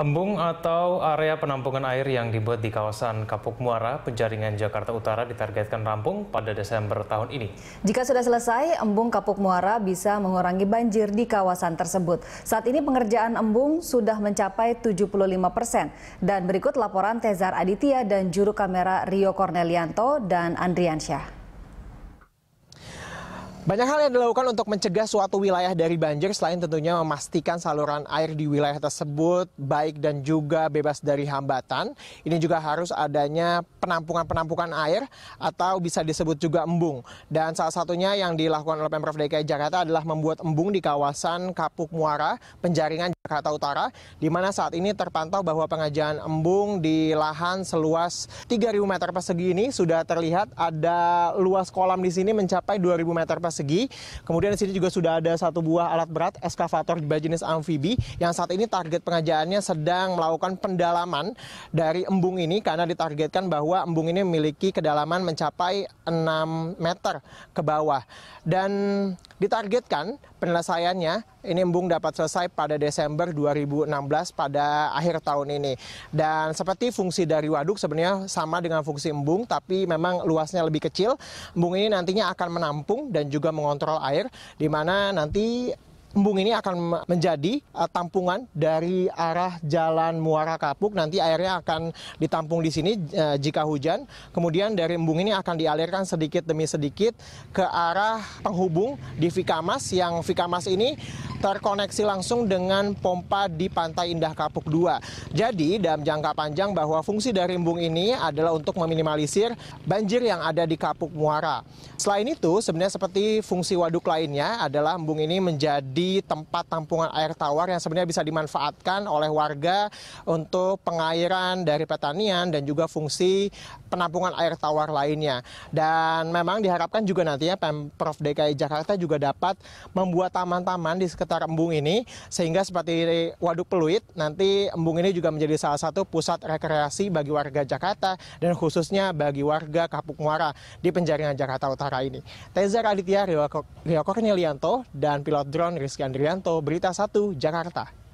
Embung atau area penampungan air yang dibuat di kawasan Kapuk Muara, Penjaringan Jakarta Utara ditargetkan rampung pada Desember tahun ini. Jika sudah selesai, embung Kapuk Muara bisa mengurangi banjir di kawasan tersebut. Saat ini pengerjaan embung sudah mencapai 75 persen. Dan berikut laporan Tezar Aditya dan juru kamera Rio Cornelianto dan Andriansyah. Banyak hal yang dilakukan untuk mencegah suatu wilayah dari banjir selain tentunya memastikan saluran air di wilayah tersebut baik dan juga bebas dari hambatan. Ini juga harus adanya penampungan-penampungan air atau bisa disebut juga embung. Dan salah satunya yang dilakukan oleh Pemprov DKI Jakarta adalah membuat embung di kawasan Kapuk Muara, Penjaringan Jakarta Utara, di mana saat ini terpantau bahwa pengajian embung di lahan seluas 3.000 meter persegi ini sudah terlihat ada luas kolam di sini mencapai 2.000 meter persegi persegi. segi. Kemudian di sini juga sudah ada satu buah alat berat eskavator jenis amfibi yang saat ini target pengajaannya sedang melakukan pendalaman dari embung ini karena ditargetkan bahwa embung ini memiliki kedalaman mencapai 6 meter ke bawah dan ditargetkan penyelesaiannya ini embung dapat selesai pada Desember 2016 pada akhir tahun ini. Dan seperti fungsi dari waduk sebenarnya sama dengan fungsi embung tapi memang luasnya lebih kecil. Embung ini nantinya akan menampung dan juga mengontrol air di mana nanti embung ini akan menjadi uh, tampungan dari arah jalan Muara Kapuk. Nanti airnya akan ditampung di sini uh, jika hujan. Kemudian dari embung ini akan dialirkan sedikit demi sedikit ke arah penghubung di Vikamas yang Vikamas ini terkoneksi langsung dengan pompa di Pantai Indah Kapuk 2. Jadi dalam jangka panjang bahwa fungsi dari embung ini adalah untuk meminimalisir banjir yang ada di Kapuk Muara. Selain itu sebenarnya seperti fungsi waduk lainnya adalah embung ini menjadi tempat tampungan air tawar yang sebenarnya bisa dimanfaatkan oleh warga untuk pengairan dari pertanian dan juga fungsi penampungan air tawar lainnya. Dan memang diharapkan juga nantinya Pemprov DKI Jakarta juga dapat membuat taman-taman di sekitar sekitar embung ini sehingga seperti Waduk Peluit nanti embung ini juga menjadi salah satu pusat rekreasi bagi warga Jakarta dan khususnya bagi warga Kapuk Muara di penjaringan Jakarta Utara ini. Teza Raditya Rio Cornelianto, dan pilot drone Rizky Andrianto Berita 1 Jakarta.